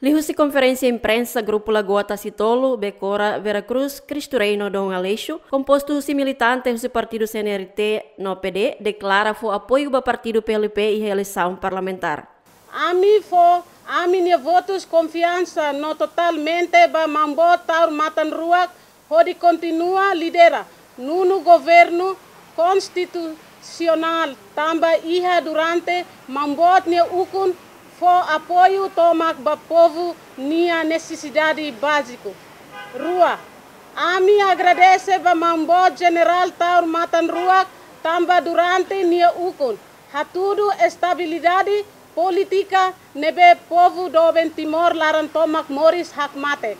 Lihusi Conferência Imprensa Grupo Lagoa Tacitolo, Becora, Veracruz, Cristureino Dom Aleixo, composto de militantes do Partido CNRT no PD, declara o apoio do Partido PLP e eleição parlamentar. Ami mim a minha votos confiança no totalmente ba mambo taur matan ruak, onde continua lidera no governo constitucional, tamba iha durante mambot ne ukun for apoio tomar para o povo minha necessidade básica. Rua. A minha agradece a Mambo General Taur Matan Rua tamba durante nia ukun. Hatudo estabilidade política nebe povo do Bentimor laran tomak Morris Hakmate.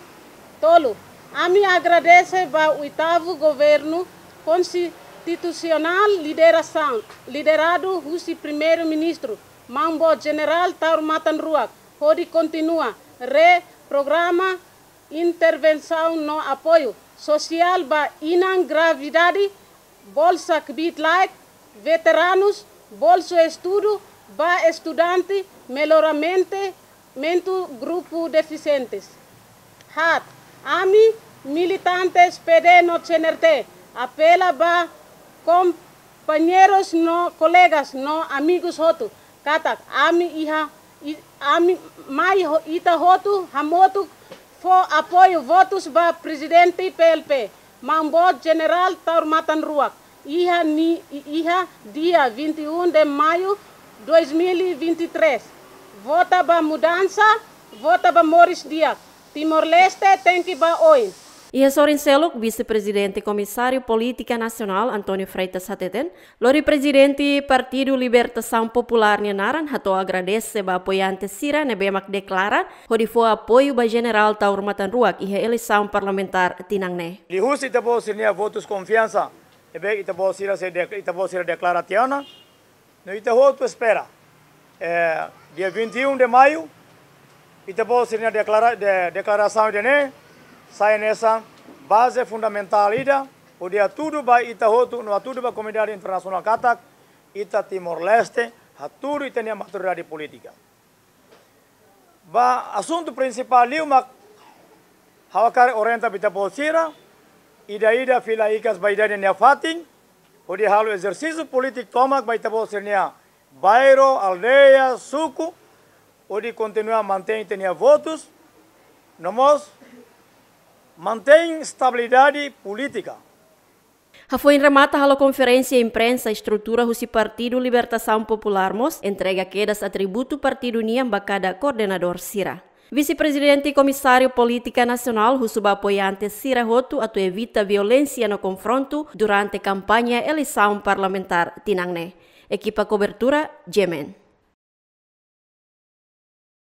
Tolo. A mim agradece ao oitavo governo constitucional lideração, liderado pelo primeiro-ministro. Mambo General matan Ruak, Jodi continua, re programa intervención no apoyo social ba inan gravidade, bolsa kbit like, veteranos, bolso estudo, ba estudante, mejoramente mento grupo deficientes. Hat, ami militantes PD no CNRT, apela ba compañeros no colegas no amigos hotu. katak ami iha ami mai ita rotu hamotu for apoio votos ba presidente PLP Mambod General Taurmatan Ruak iha ni iha dia 21 de maio 2023 vota ba mudança vota ba Morris Diak Timor Leste tem que ba oin Ia a seluk vice-presidente komisario politika nasional Antonio Freitas Hateten, lori presidente Partido Libertação Popular Nianaran, hato agradece ba apoiante Sira nebemak declara, hodi foi apoio ba general Taurmatan Ruak e a eleição parlamentar Tinangne. Lihus itabo sirnia votos confiança, ebe itabo Sira se itabo Sira declara Tiana, no itabo tu espera. É, e, dia 21 e um de maio, itabo Sirnia declara, de, declaração de né, sai nessa base fundamental ida, o dia tudo vai itahoto no tudo ba comunidade internacional katak ita Timor Leste tudo ita nia maturidade política. Ba assunto principal liu mak hawakar orienta bita bolsira ida ida fila ikas ba ida nia fating o dia halu exercício político tomak ba ita bolsira nia bairro, aldeia, suco, onde continua mantém nia votos. Nós mantém estabilidade política. Rafoin remata a conferência imprensa estrutura do Partido Libertação Popular MOS entrega quedas atributo Partido Niamba cada coordenador Sira. Vice-presidente e comissário Política Nacional, Rusuba apoiante Cira Roto, atu evita violência no confronto durante a campanha eleição parlamentar Tinangne. Equipa cobertura, Jemen.